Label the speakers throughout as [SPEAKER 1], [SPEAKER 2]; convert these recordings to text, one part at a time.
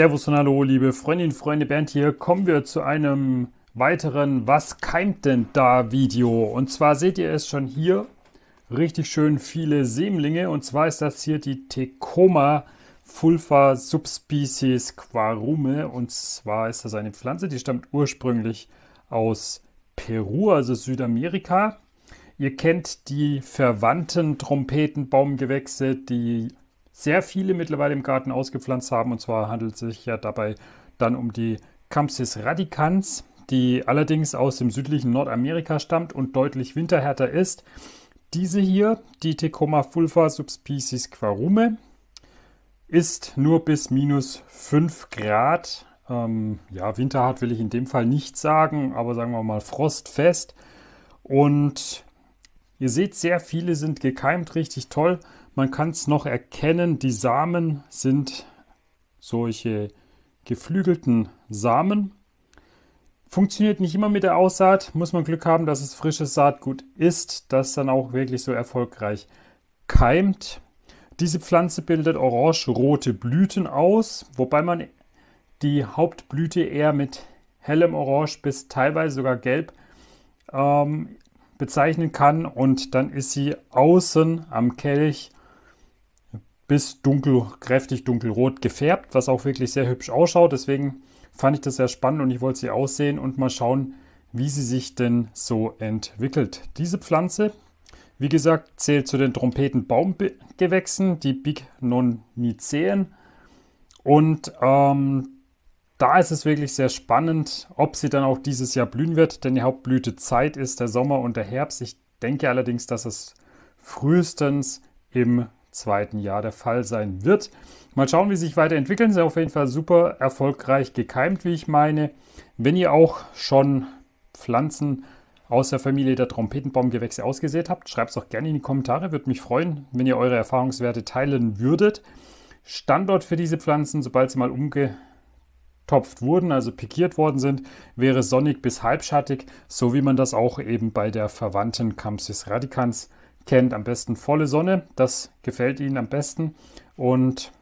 [SPEAKER 1] Servus und hallo, liebe Freundinnen und Freunde, Bernd hier. Kommen wir zu einem weiteren Was keimt denn da Video? Und zwar seht ihr es schon hier, richtig schön viele Sämlinge. Und zwar ist das hier die Tecoma fulfa subspecies Quarume. Und zwar ist das eine Pflanze, die stammt ursprünglich aus Peru, also Südamerika. Ihr kennt die verwandten Trompetenbaumgewächse, die sehr viele mittlerweile im Garten ausgepflanzt haben. Und zwar handelt es sich ja dabei dann um die Campsis radicans, die allerdings aus dem südlichen Nordamerika stammt und deutlich winterhärter ist. Diese hier, die Tecoma fulva subspecies quarume, ist nur bis minus 5 Grad. Ähm, ja, winterhart will ich in dem Fall nicht sagen, aber sagen wir mal frostfest. Und ihr seht, sehr viele sind gekeimt, richtig toll. Man kann es noch erkennen, die Samen sind solche geflügelten Samen. Funktioniert nicht immer mit der Aussaat, muss man Glück haben, dass es frisches Saatgut ist, das dann auch wirklich so erfolgreich keimt. Diese Pflanze bildet orange-rote Blüten aus, wobei man die Hauptblüte eher mit hellem Orange bis teilweise sogar Gelb ähm, bezeichnen kann und dann ist sie außen am Kelch bis dunkel, kräftig dunkelrot gefärbt, was auch wirklich sehr hübsch ausschaut. Deswegen fand ich das sehr spannend und ich wollte sie aussehen und mal schauen, wie sie sich denn so entwickelt. Diese Pflanze, wie gesagt, zählt zu den Trompetenbaumgewächsen, die Bignoniceen. Und ähm, da ist es wirklich sehr spannend, ob sie dann auch dieses Jahr blühen wird, denn die Hauptblütezeit ist der Sommer und der Herbst. Ich denke allerdings, dass es frühestens im zweiten Jahr der Fall sein wird. Mal schauen, wie sie sich weiterentwickeln. Sie sind auf jeden Fall super erfolgreich gekeimt, wie ich meine. Wenn ihr auch schon Pflanzen aus der Familie der Trompetenbaumgewächse ausgesät habt, schreibt es auch gerne in die Kommentare. Würde mich freuen, wenn ihr eure Erfahrungswerte teilen würdet. Standort für diese Pflanzen, sobald sie mal umgetopft wurden, also pikiert worden sind, wäre sonnig bis halbschattig, so wie man das auch eben bei der verwandten Campsis radicans kennt. Am besten volle Sonne, das gefällt ihnen am besten. Und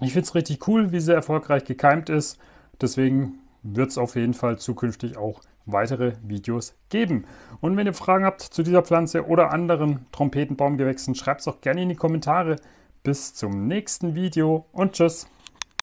[SPEAKER 1] ich finde es richtig cool, wie sie erfolgreich gekeimt ist. Deswegen wird es auf jeden Fall zukünftig auch weitere Videos geben. Und wenn ihr Fragen habt zu dieser Pflanze oder anderen Trompetenbaumgewächsen, schreibt es auch gerne in die Kommentare. Bis zum nächsten Video und tschüss.